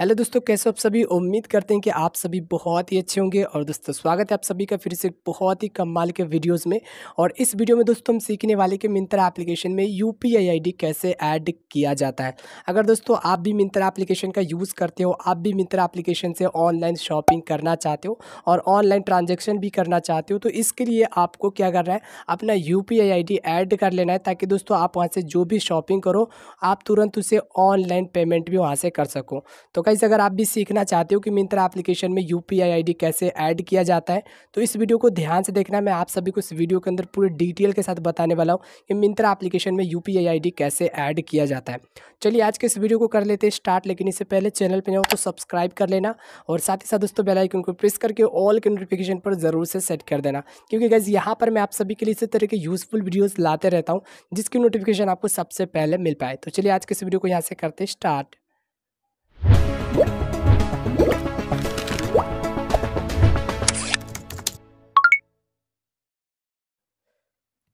hello दोस्तों कैसे आप सभी उम्मीद करते हैं कि आप सभी बहुत ही अच्छे होंगे और दोस्तों स्वागत है आप सभी का फिर से बहुत ही कमाल के वीडियोस में और इस वीडियो में दोस्तों हम सीखने वाले कि मिंत्रा एप्लीकेशन में यू पी कैसे ऐड किया जाता है अगर दोस्तों आप भी मिंत्रा एप्लीकेशन का यूज़ करते हो आप भी मिंत्रा एप्लीकेशन से ऑनलाइन शॉपिंग करना चाहते हो और ऑनलाइन ट्रांजेक्शन भी करना चाहते हो तो इसके लिए आपको क्या करना है अपना यू पी ऐड कर लेना है ताकि दोस्तों आप वहाँ से जो भी शॉपिंग करो आप तुरंत उसे ऑनलाइन पेमेंट भी वहाँ से कर सको तो गाइस अगर आप भी सीखना चाहते हो कि मिंत्रा एप्लीकेशन में यू पी कैसे ऐड किया जाता है तो इस वीडियो को ध्यान से देखना मैं आप सभी को इस वीडियो के अंदर पूरे डिटेल के साथ बताने वाला हूँ कि मिंत्रा एप्लीकेशन में यू पी कैसे ऐड किया जाता है चलिए आज के इस वीडियो को कर लेते हैं स्टार्ट लेकिन इससे पहले चैनल पर ना तो सब्सक्राइब कर लेना और साथ ही साथ दोस्तों बेलाइकन को प्रेस करके ऑल के नोटिफिकेशन पर ज़रूर से सेट कर देना क्योंकि गैस यहाँ पर मैं आप सभी के लिए इसी तरह के यूजफुल वीडियोज़ लाते रहता हूँ जिसकी नोटिफिकेशन आपको सबसे पहले मिल पाए तो चलिए आज के इस वीडियो को यहाँ से करते स्टार्ट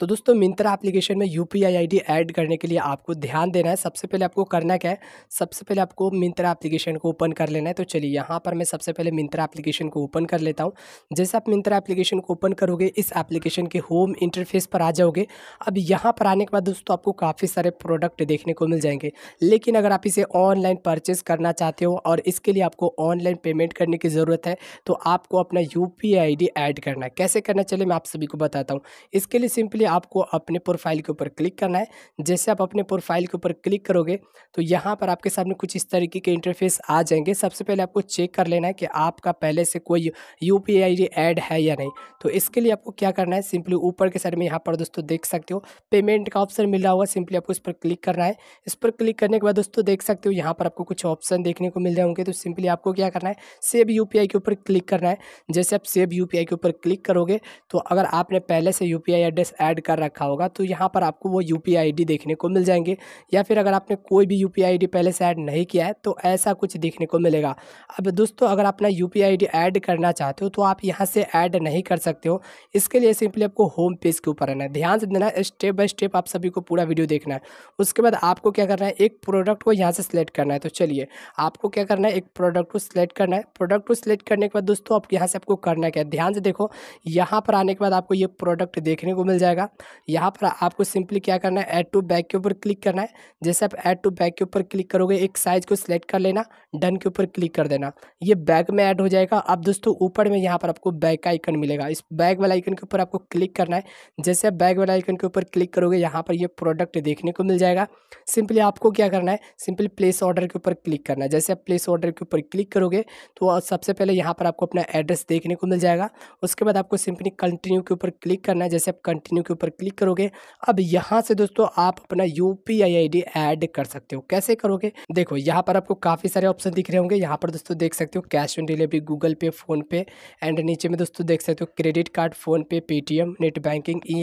तो दोस्तों मिंत्रा एप्लीकेशन में यू पी ऐड करने के लिए आपको ध्यान देना है सबसे पहले आपको करना क्या है सबसे पहले आपको मिंत्रा एप्लीकेशन को ओपन कर लेना है तो चलिए यहाँ पर मैं सबसे पहले मिंत्रा एप्लीकेशन को ओपन कर लेता हूँ जैसे आप मिंत्रा एप्लीकेशन को ओपन करोगे इस एप्लीकेशन के होम इंटरफेस पर आ जाओगे अब यहाँ पर आने के बाद दोस्तों आपको काफ़ी सारे प्रोडक्ट देखने को मिल जाएंगे लेकिन अगर आप इसे ऑनलाइन परचेस करना चाहते हो और इसके लिए आपको ऑनलाइन पेमेंट करने की ज़रूरत है तो आपको अपना यू पी ऐड करना है कैसे करना चले मैं आप सभी को बताता हूँ इसके लिए सिंपली आपको अपने प्रोफाइल के ऊपर क्लिक करना है जैसे आप अपने प्रोफाइल के ऊपर क्लिक करोगे तो यहाँ पर आपके सामने कुछ इस तरीके के इंटरफेस आ जाएंगे सबसे पहले आपको चेक कर लेना है कि आपका पहले से कोई यू पी ऐड है या नहीं तो इसके लिए आपको क्या करना है सिंपली ऊपर के साइड में यहाँ पर दोस्तों देख सकते हो पेमेंट का ऑप्शन मिल रहा हुआ सिंपली आपको इस पर क्लिक करना है इस पर क्लिक करने के बाद दोस्तों देख सकते हो यहाँ पर आपको कुछ ऑप्शन देखने को मिल जाएंगे तो सिंपली आपको क्या करना है सेव यू के ऊपर क्लिक करना है जैसे आप सेव यू के ऊपर क्लिक करोगे तो अगर आपने पहले से यू एड्रेस ऐड कर रखा होगा तो यहाँ पर आपको वो यू पी देखने को मिल जाएंगे या फिर अगर आपने कोई भी यू पी पहले से ऐड नहीं किया है तो ऐसा कुछ देखने को मिलेगा अब दोस्तों अगर अपना यू पी ऐड करना चाहते हो तो आप यहाँ से ऐड नहीं कर सकते हो इसके लिए सिंपली आपको होम पेज के ऊपर रहना है ध्यान से देना स्टेप बाय स्टेप आप सभी को पूरा वीडियो देखना है उसके बाद आपको क्या करना है एक प्रोडक्ट को यहाँ से सिलेक्ट करना है तो चलिए आपको क्या करना है एक प्रोडक्ट को सिलेक्ट करना है प्रोडक्ट को सिलेक्ट करने के बाद दोस्तों आप यहाँ से आपको करना क्या है ध्यान से देखो यहाँ पर आने के बाद आपको ये प्रोडक्ट देखने को मिल जाएगा जाएगा यहाँ पर आपको सिंपली क्या करना है ऐड टू बैक के ऊपर क्लिक करना है जैसे आप ऐड टू बैक के ऊपर क्लिक करोगे एक साइज़ को सिलेक्ट कर लेना डन के ऊपर क्लिक कर देना ये बैग में ऐड हो जाएगा अब दोस्तों ऊपर में यहाँ पर आपको बैग का आइकन मिलेगा इस बैग वाला आइकन के ऊपर आपको क्लिक करना है जैसे आप बैग वाला आइकन के ऊपर क्लिक करोगे यहाँ पर यह प्रोडक्ट देखने को मिल जाएगा सिंपली आपको क्या करना है सिंपली प्लेस ऑर्डर के ऊपर क्लिक करना है जैसे आप प्लेस ऑर्डर के ऊपर क्लिक करोगे तो सबसे पहले यहाँ पर आपको अपना एड्रेस देखने को मिल जाएगा उसके बाद आपको सिंपली कंटिन्यू के ऊपर क्लिक करना है जैसे आप कंटिन्यू के ऊपर क्लिक करोगे अब यहाँ से दोस्तों आप अपना यू पी आई ऐड कर सकते हो कैसे करोगे देखो यहाँ पर आपको काफ़ी सारे ऑप्शन दिख रहे होंगे यहाँ पर दोस्तों देख सकते हो cash on delivery Google Pay PhonePe and नीचे में दोस्तों देख सकते हो credit card PhonePe Paytm net banking ई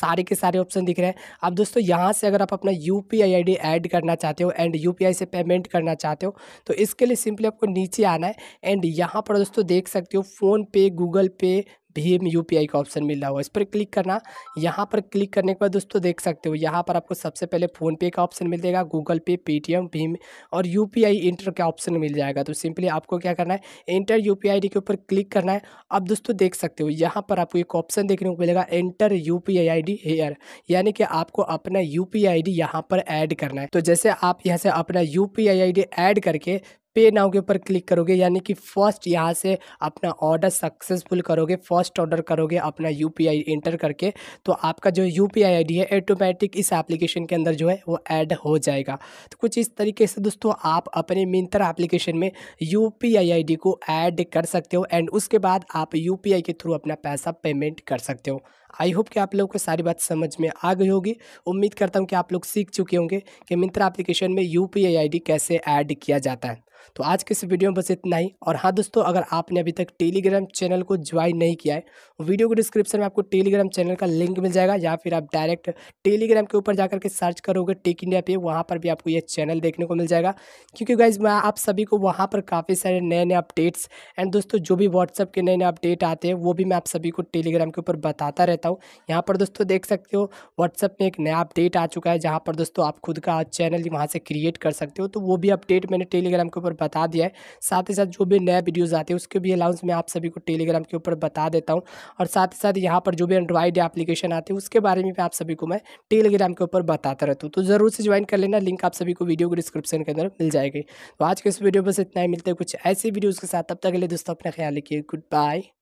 सारे के सारे ऑप्शन दिख रहे हैं अब दोस्तों यहाँ से अगर आप अपना यू पी आई ऐड करना चाहते हो एंड यू से पेमेंट करना चाहते हो तो इसके लिए सिंपली आपको नीचे आना है एंड यहाँ पर दोस्तों देख सकते हो फ़ोनपे गूगल पे भीम यू पी का ऑप्शन मिल रहा होगा इस पर क्लिक करना यहाँ पर क्लिक करने के बाद दोस्तों देख सकते हो यहाँ पर आपको सबसे पहले फ़ोनपे का ऑप्शन मिल जाएगा गूगल पे पेटीएम भीम और यू पी इंटर का ऑप्शन मिल जाएगा तो सिंपली आपको क्या करना है इंटर यू पी के ऊपर क्लिक करना है अब दोस्तों देख सकते हो यहाँ पर आपको एक ऑप्शन देखने को मिलेगा एंटर यू पी हेयर यानी कि आपको अपना यू पी आई यहाँ पर ऐड करना है तो जैसे आप यहाँ से अपना यू पी ऐड करके पे नाउ के ऊपर क्लिक करोगे यानी कि फर्स्ट यहाँ से अपना ऑर्डर सक्सेसफुल करोगे फर्स्ट ऑर्डर करोगे अपना यू एंटर करके तो आपका जो यू पी है ऑटोमेटिक इस एप्लीकेशन के अंदर जो है वो ऐड हो जाएगा तो कुछ इस तरीके से दोस्तों आप अपने मिंत्रा एप्लीकेशन में यू पी को ऐड कर सकते हो एंड उसके बाद आप यू के थ्रू अपना पैसा पेमेंट कर सकते हो आई होप कि आप लोगों को सारी बात समझ में आ गई होगी उम्मीद करता हूँ कि आप लोग सीख चुके होंगे कि मिंत्रा एप्लीकेशन में यू पी कैसे ऐड किया जाता है तो आज के इस वीडियो में बस इतना ही और हाँ दोस्तों अगर आपने अभी तक टेलीग्राम चैनल को ज्वाइन नहीं किया है वीडियो के डिस्क्रिप्शन में आपको टेलीग्राम चैनल का लिंक मिल जाएगा या फिर आप डायरेक्ट टेलीग्राम के ऊपर जाकर के सर्च करोगे टेक इंडिया पे वहाँ पर भी आपको ये चैनल देखने को मिल जाएगा क्योंकि गाइज मैं आप सभी को वहाँ पर काफ़ी सारे नए नए अपडेट्स एंड दोस्तों जो भी व्हाट्सअप के नए नए अपडेट आते हैं वो भी मैं आप सभी को टेलीग्राम के ऊपर बताता रहता हूँ यहाँ पर दोस्तों देख सकते हो व्हाट्सअप में एक नया अपडेट आ चुका है जहाँ पर दोस्तों आप खुद का चैनल वहाँ से क्रिएट कर सकते हो तो वो भी अपडेट मैंने टेलीग्राम के ऊपर बता दिया है साथ ही साथ जो भी नए वीडियोज़ आते हैं उसके भी अलाउंस मैं आप सभी को टेलीग्राम के ऊपर बता देता हूँ और साथ ही साथ यहाँ पर जो भी एंड्रॉइड एप्लीकेशन आते हैं उसके बारे में भी आप सभी को मैं टेलीग्राम के ऊपर बताता रहता हूँ तो ज़रूर से ज्वाइन कर लेना लिंक आप सभी को वीडियो को डिस्क्रिप्शन के अंदर मिल जाएगी तो आज के इस वीडियो बस इतना ही मिलते हैं कुछ ऐसे वीडियोज़ के साथ तब तक के लिए दोस्तों अपना ख्याल रखिए गुड बाय